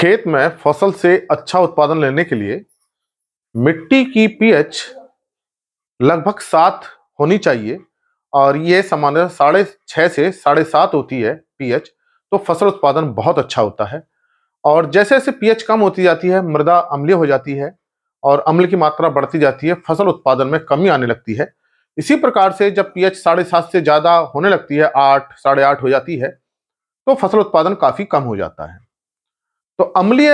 खेत में फसल से अच्छा उत्पादन लेने के लिए मिट्टी की पीएच लगभग सात होनी चाहिए और ये सामान्य साढ़े छः से साढ़े सात होती है पीएच तो फसल उत्पादन बहुत अच्छा होता है और जैसे जैसे पीएच कम होती जाती है मृदा अम्लीय हो जाती है और अम्ल की मात्रा बढ़ती जाती है फसल उत्पादन में कमी आने लगती है इसी प्रकार से जब पीएच साढ़े सात से ज़्यादा होने लगती है आठ साढ़े आठ हो जाती है तो फसल उत्पादन काफ़ी कम हो जाता है तो अम्लीय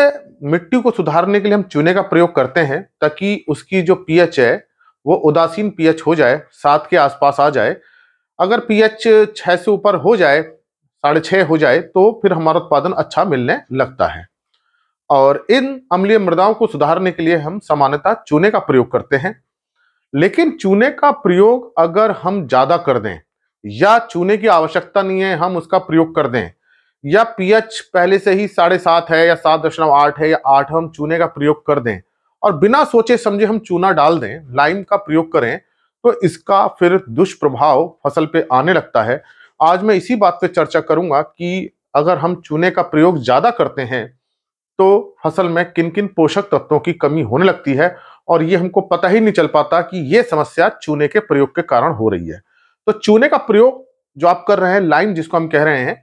मिट्टी को सुधारने के लिए हम चूने का प्रयोग करते हैं ताकि उसकी जो पीएच है वो उदासीन पीएच हो जाए सात के आसपास आ जाए अगर पीएच छः से ऊपर हो जाए साढ़े छः हो जाए तो फिर हमारा उत्पादन अच्छा मिलने लगता है और इन अम्लीय मृदाओं को सुधारने के लिए हम सामान्यतः चूने का प्रयोग करते हैं लेकिन चूने का प्रयोग अगर हम ज़्यादा कर दें या चूने की आवश्यकता नहीं है हम उसका प्रयोग कर दें या पीएच पहले से ही साढ़े सात है या सात दशमलव आठ है या आठ हम चूने का प्रयोग कर दें और बिना सोचे समझे हम चूना डाल दें लाइम का प्रयोग करें तो इसका फिर दुष्प्रभाव फसल पे आने लगता है आज मैं इसी बात पे चर्चा करूंगा कि अगर हम चूने का प्रयोग ज़्यादा करते हैं तो फसल में किन किन पोषक तत्वों की कमी होने लगती है और ये हमको पता ही नहीं चल पाता कि ये समस्या चूने के प्रयोग के कारण हो रही है तो चूने का प्रयोग जो आप कर रहे हैं लाइम जिसको हम कह रहे हैं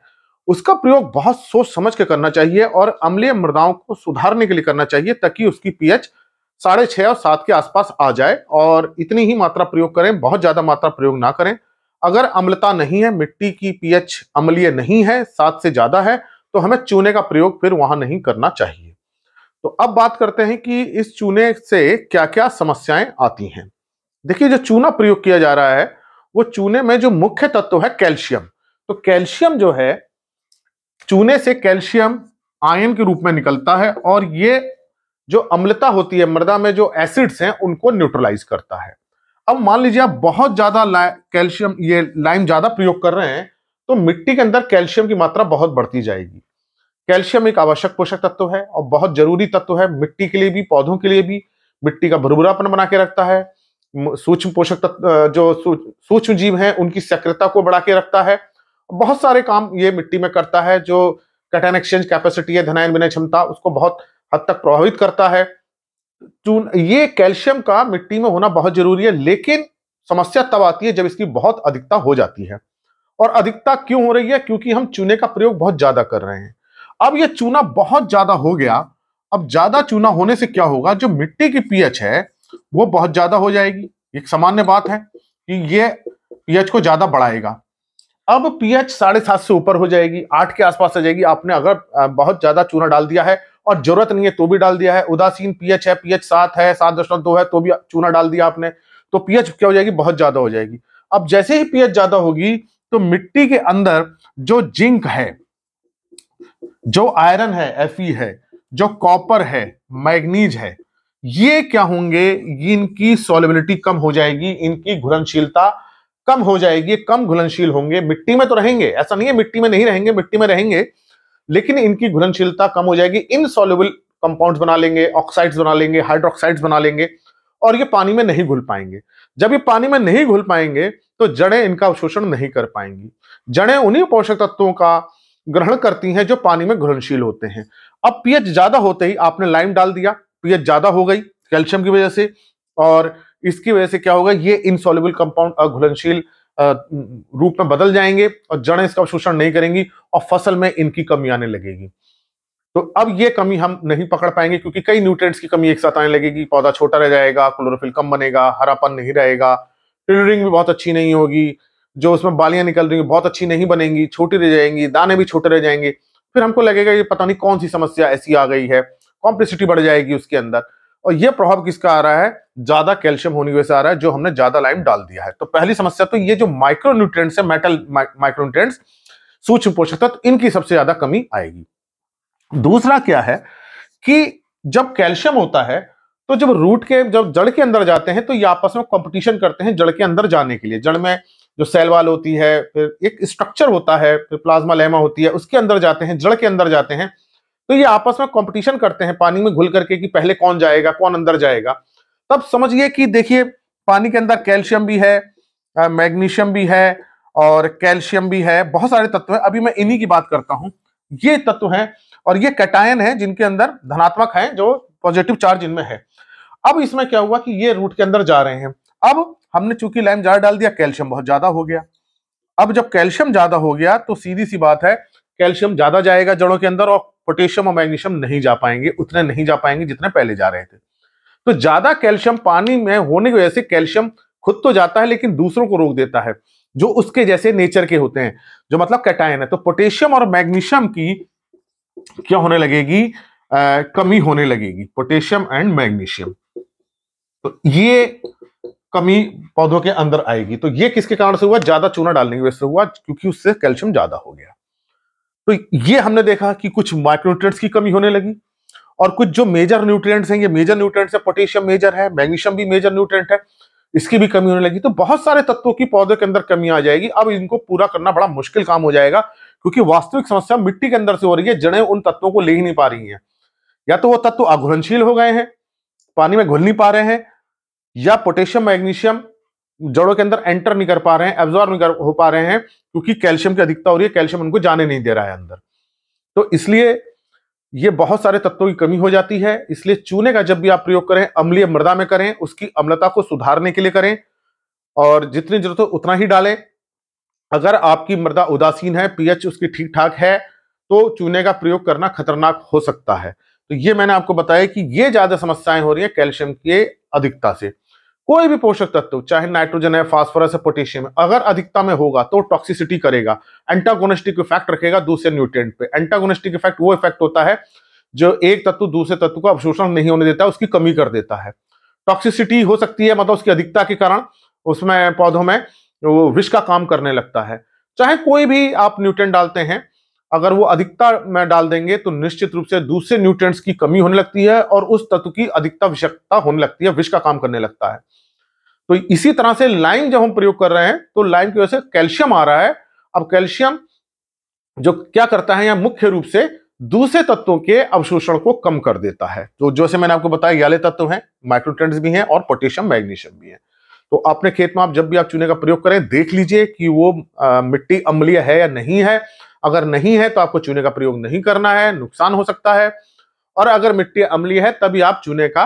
उसका प्रयोग बहुत सोच समझ के करना चाहिए और अम्लीय मृदाओं को सुधारने के लिए करना चाहिए ताकि उसकी पीएच साढ़े छः और सात के आसपास आ जाए और इतनी ही मात्रा प्रयोग करें बहुत ज़्यादा मात्रा प्रयोग ना करें अगर अम्लता नहीं है मिट्टी की पीएच अम्लीय नहीं है सात से ज़्यादा है तो हमें चूने का प्रयोग फिर वहाँ नहीं करना चाहिए तो अब बात करते हैं कि इस चूने से क्या क्या समस्याएं आती हैं देखिए जो चूना प्रयोग किया जा रहा है वो चूने में जो मुख्य तत्व है कैल्शियम तो कैल्शियम जो है चूने से कैल्शियम आयन के रूप में निकलता है और ये जो अम्लता होती है मृदा में जो एसिड्स हैं उनको न्यूट्रलाइज करता है अब मान लीजिए आप बहुत ज्यादा कैल्शियम ये लाइम ज्यादा प्रयोग कर रहे हैं तो मिट्टी के अंदर कैल्शियम की मात्रा बहुत बढ़ती जाएगी कैल्शियम एक आवश्यक पोषक तत्व है और बहुत जरूरी तत्व है मिट्टी के लिए भी पौधों के लिए भी मिट्टी का भरभुरापन बना के रखता है सूक्ष्म पोषक तत्व जो सूक्ष्म जीव है उनकी सक्रियता को बढ़ा के रखता है बहुत सारे काम ये मिट्टी में करता है जो कैटन एक्सचेंज कैपेसिटी है धनायन विनय क्षमता उसको बहुत हद तक प्रभावित करता है चून ये कैल्शियम का मिट्टी में होना बहुत जरूरी है लेकिन समस्या तब आती है जब इसकी बहुत अधिकता हो जाती है और अधिकता क्यों हो रही है क्योंकि हम चूने का प्रयोग बहुत ज्यादा कर रहे हैं अब ये चूना बहुत ज्यादा हो गया अब ज्यादा चूना होने से क्या होगा जो मिट्टी की पीएच है वो बहुत ज्यादा हो जाएगी एक सामान्य बात है कि ये पीएच को ज्यादा बढ़ाएगा अब पीएच साढ़े सात से ऊपर हो जाएगी आठ के आसपास आ जाएगी आपने अगर बहुत ज्यादा चूना डाल दिया है और जरूरत नहीं है तो भी डाल दिया है उदासीन पीएच है पीएच सात है सात दशमलव दो है तो भी चूना डाल दिया आपने तो पीएच क्या हो जाएगी बहुत ज्यादा हो जाएगी अब जैसे ही पीएच ज्यादा होगी तो मिट्टी के अंदर जो जिंक है जो आयरन है एफ है जो कॉपर है मैग्नीज है ये क्या होंगे इनकी सोलिबिलिटी कम हो जाएगी इनकी घुलनशीलता कम हो जाएगी कम घुलनशील होंगे मिट्टी में तो रहेंगे ऐसा नहीं है मिट्टी में नहीं रहेंगे मिट्टी में रहेंगे लेकिन इनकी घुलनशीलता कम हो जाएगी सोल्यूबल कंपाउंड बना लेंगे ऑक्साइड्स बना लेंगे हाइड्रोक्साइड्स बना लेंगे और ये पानी में नहीं घुल पाएंगे जब ये पानी में नहीं घुल पाएंगे तो जड़ें इनका शोषण नहीं कर पाएंगी जड़ें उन्हीं पोषक तत्वों का ग्रहण करती हैं जो पानी में घुलनशील होते हैं अब पीएच ज्यादा होते ही आपने लाइम डाल दिया पीएच ज्यादा हो गई कैल्शियम की वजह से और इसकी वजह से क्या होगा ये इनसॉल्युबल कंपाउंड अघुलनशील रूप में बदल जाएंगे और जड़ें इसका शोषण नहीं करेंगी और फसल में इनकी कमी आने लगेगी तो अब ये कमी हम नहीं पकड़ पाएंगे क्योंकि कई न्यूट्रिएंट्स की कमी एक साथ आने लगेगी पौधा छोटा रह जाएगा क्लोरोफिल कम बनेगा हरापन नहीं रहेगा टिलरिंग भी बहुत अच्छी नहीं होगी जो उसमें बालियां निकल रही बहुत अच्छी नहीं बनेंगी छोटी रह जाएंगी दाने भी छोटे रह जाएंगे फिर हमको लगेगा ये पता नहीं कौन सी समस्या ऐसी आ गई है कॉम्प्लेसिटी बढ़ जाएगी उसके अंदर और यह प्रभाव किसका आ रहा है ज्यादा कैल्शियम होने की वजह से आ रहा है जो हमने ज्यादा लाइम डाल दिया है तो पहली समस्या तो ये जो माइक्रोन्यूट्रेंट्स है मेटल माइक्रोन्यूट्रेंट्स सूक्ष्म पोषक तत्व इनकी सबसे ज्यादा कमी आएगी दूसरा क्या है कि जब कैल्शियम होता है तो जब रूट के जब जड़ के अंदर जाते हैं तो ये आपस में कंपटीशन करते हैं जड़ के अंदर जाने के लिए जड़ में जो सेल वाल होती है फिर एक स्ट्रक्चर होता है फिर प्लाज्मा लेमा होती है उसके अंदर जाते हैं जड़ के अंदर जाते हैं तो ये आपस में कंपटीशन करते हैं पानी में घुल करके कि पहले कौन जाएगा कौन अंदर जाएगा तब समझिए कि देखिए पानी के अंदर कैल्शियम भी है मैग्नीशियम भी है और कैल्शियम भी है बहुत सारे तत्व हैं अभी मैं इन्हीं की बात करता हूं ये तत्व हैं और ये कैटायन है जिनके अंदर धनात्मक है जो पॉजिटिव चार्ज इनमें है अब इसमें क्या हुआ कि ये रूट के अंदर जा रहे हैं अब हमने चूंकि लाइम जार डाल दिया कैल्शियम बहुत ज्यादा हो गया अब जब कैल्शियम ज्यादा हो गया तो सीधी सी बात है कैल्शियम ज्यादा जाएगा जड़ों के अंदर और पोटेशियम और मैग्नीशियम नहीं जा पाएंगे उतने नहीं जा पाएंगे जितने पहले जा रहे थे तो ज्यादा कैल्शियम पानी में होने की वजह से कैल्शियम खुद तो जाता है लेकिन दूसरों को रोक देता है जो उसके जैसे नेचर के होते हैं जो मतलब कैटायन है तो पोटेशियम और मैग्नीशियम की क्या होने लगेगी आ, कमी होने लगेगी पोटेशियम एंड मैग्नीशियम तो ये कमी पौधों के अंदर आएगी तो ये किसके कारण से हुआ ज्यादा चूना डालने की वजह से हुआ क्योंकि उससे कैल्शियम ज्यादा हो गया तो ये हमने देखा कि कुछ माइक्रोन्यूट्रेंट्स की कमी होने लगी और कुछ जो मेजर न्यूट्रिएंट्स हैं ये मेजर न्यूट्रिएंट्स है पोटेशियम मेजर है मैग्नीशियम भी मेजर न्यूट्रिएंट है इसकी भी कमी होने लगी तो बहुत सारे तत्वों की पौधे के अंदर कमी आ जाएगी अब इनको पूरा करना बड़ा मुश्किल काम हो जाएगा क्योंकि वास्तविक समस्या मिट्टी के अंदर से हो रही है जड़ें उन तत्वों को ले ही नहीं पा रही हैं या तो वो तत्व अघुलनशील हो गए हैं पानी में घुल नहीं पा रहे हैं या पोटेशियम मैग्नीशियम जड़ों के अंदर एंटर नहीं कर पा रहे हैं एब्जॉर्व नहीं कर हो पा रहे हैं क्योंकि कैल्शियम की अधिकता हो रही है कैल्शियम उनको जाने नहीं दे रहा है अंदर तो इसलिए ये बहुत सारे तत्वों की कमी हो जाती है इसलिए चूने का जब भी आप प्रयोग करें अम्लीय मृदा में करें उसकी अम्लता को सुधारने के लिए करें और जितनी जरूरत हो उतना ही डालें अगर आपकी मृदा उदासीन है पीएच उसकी ठीक ठाक है तो चूने का प्रयोग करना खतरनाक हो सकता है तो ये मैंने आपको बताया कि ये ज्यादा समस्याएं हो रही है कैल्शियम के अधिकता से कोई भी पोषक तत्व चाहे नाइट्रोजन है फास्फोरस है पोटेशियम है अगर अधिकता में होगा तो टॉक्सिसिटी करेगा एंटागोनिस्टिक इफेक्ट रखेगा दूसरे न्यूट्रिएंट पे एंटागोनिस्टिक इफेक्ट वो इफेक्ट होता है जो एक तत्व दूसरे तत्व का अवशोषण नहीं होने देता उसकी कमी कर देता है टॉक्सिसिटी हो सकती है मतलब उसकी अधिकता के कारण उसमें पौधों में विष का काम करने लगता है चाहे कोई भी आप न्यूट्रेंट डालते हैं अगर वो अधिकता में डाल देंगे तो निश्चित रूप से दूसरे न्यूट्रिएंट्स की कमी होने लगती है और उस तत्व की अधिकता विषकता होने लगती है विष का काम करने लगता है तो इसी तरह से लाइम जब हम प्रयोग कर रहे हैं तो लाइम की वजह से कैल्शियम आ रहा है अब कैल्शियम जो क्या करता है या मुख्य रूप से दूसरे तत्वों के अवशोषण को कम कर देता है तो जैसे मैंने आपको बताया याले तत्व हैं माइक्रोट्रेंट्स भी हैं और पोटेशियम मैग्नीशियम भी है तो अपने खेत में आप जब भी आप चूने का प्रयोग करें देख लीजिए कि वो आ, मिट्टी अम्लीय है या नहीं है अगर नहीं है तो आपको चूने का प्रयोग नहीं करना है नुकसान हो सकता है और अगर मिट्टी अम्लीय है तभी आप चूने का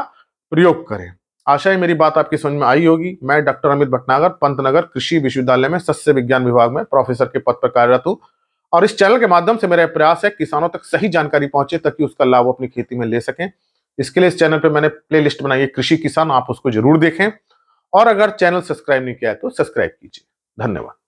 प्रयोग करें आशा है मेरी बात आपकी समझ में आई होगी मैं डॉक्टर अमित भटनागर पंतनगर कृषि विश्वविद्यालय में सस्य विज्ञान विभाग में प्रोफेसर के पद पर कार्यरत हूँ और इस चैनल के माध्यम से मेरा प्रयास है किसानों तक सही जानकारी पहुंचे ताकि उसका लाभ अपनी खेती में ले सकें इसके लिए इस चैनल पर मैंने प्ले बनाई है कृषि किसान आप उसको जरूर देखें और अगर चैनल सब्सक्राइब नहीं किया है तो सब्सक्राइब कीजिए धन्यवाद